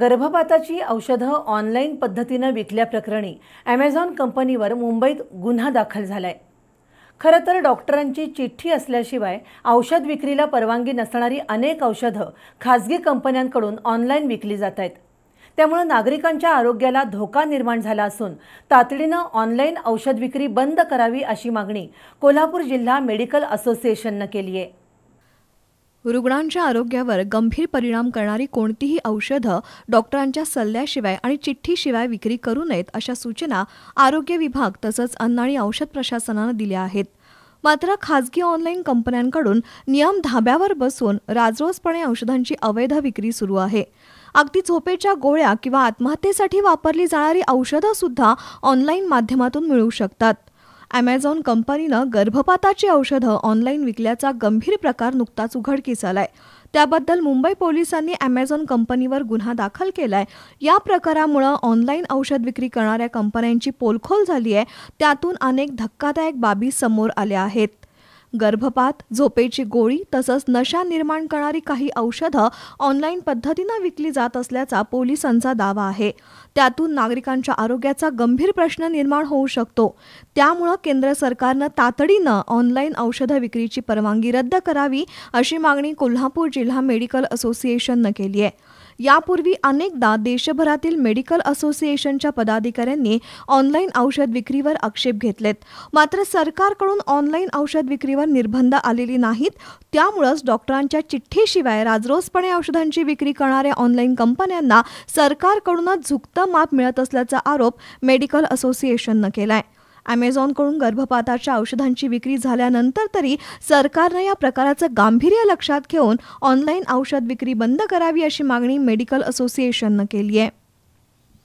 गर्भपाताची औषधं ऑनलाईन पद्धतीनं विकल्याप्रकरणी ॲमेझॉन कंपनीवर मुंबईत गुन्हा दाखल झाला आहे खरं तर डॉक्टरांची चिठ्ठी असल्याशिवाय औषध विक्रीला परवानगी नसणारी अनेक औषधं खाजगी कंपन्यांकडून ऑनलाईन विकली जात आहेत त्यामुळे नागरिकांच्या आरोग्याला धोका निर्माण झाला असून तातडीनं ऑनलाईन औषध विक्री बंद करावी अशी मागणी कोल्हापूर जिल्हा मेडिकल असोसिएशननं केली आहे रुग्णांच्या आरोग्यावर गंभीर परिणाम करणारी कोणतीही औषधं डॉक्टरांच्या सल्ल्याशिवाय आणि चिठ्ठीशिवाय विक्री करू नयेत अशा सूचना आरोग्य विभाग तसंच अन्न आणि औषध प्रशासनानं दिल्या आहेत मात्र खाजगी ऑनलाईन कंपन्यांकडून नियम धाब्यावर बसून राजरोसपणे औषधांची अवैध विक्री सुरू आहे अगदी झोपेच्या गोळ्या किंवा आत्महत्येसाठी वापरली जाणारी औषधंसुद्धा सुद्धा ऑनलाईन माध्यमातून मिळू शकतात अमेझॉन कंपनीनं गर्भपाताची औषधं ऑनलाईन विकल्याचा गंभीर प्रकार नुकताच उघडकीस आलाय त्याबद्दल मुंबई पोलिसांनी अमेझॉन कंपनीवर गुन्हा दाखल केलाय या प्रकारामुळं ऑनलाईन औषध विक्री करणाऱ्या कंपन्यांची पोलखोल झाली आहे त्यातून अनेक धक्कादायक बाबी समोर आल्या आहेत गर्भपात झोपेची गोळी तसंच नशा निर्माण करणारी काही औषधं ऑनलाईन पद्धतीनं विकली जात असल्याचा पोलिसांचा दावा आहे त्यातून नागरिकांच्या आरोग्याचा गंभीर प्रश्न निर्माण होऊ शकतो त्यामुळं केंद्र सरकारनं तातडीनं ऑनलाईन औषधं विक्रीची परवानगी रद्द करावी अशी मागणी कोल्हापूर जिल्हा मेडिकल असोसिएशननं केली आहे यापूर्वी अनेकदा देशभरातील मेडिकल असोसिएशनच्या पदाधिकाऱ्यांनी ऑनलाईन औषध विक्रीवर आक्षेप घेतलेत मात्र सरकारकडून ऑनलाईन औषध विक्रीवर विक्रीवर निर्बंध आलेली नाहीत त्यामुळंच डॉक्टरांच्या चिठ्ठीशिवाय राजरोसपणे औषधांची विक्री करणाऱ्या ऑनलाईन कंपन्यांना सरकारकडूनच झुकतं माप मिळत असल्याचा आरोप मेडिकल असोसिएशननं केलाय आहे ॲमेझॉनकडून गर्भपाताच्या औषधांची विक्री झाल्यानंतर तरी सरकारनं या प्रकाराचं गांभीर्य लक्षात घेऊन ऑनलाईन औषध विक्री बंद करावी अशी मागणी मेडिकल असोसिएशननं केली आहे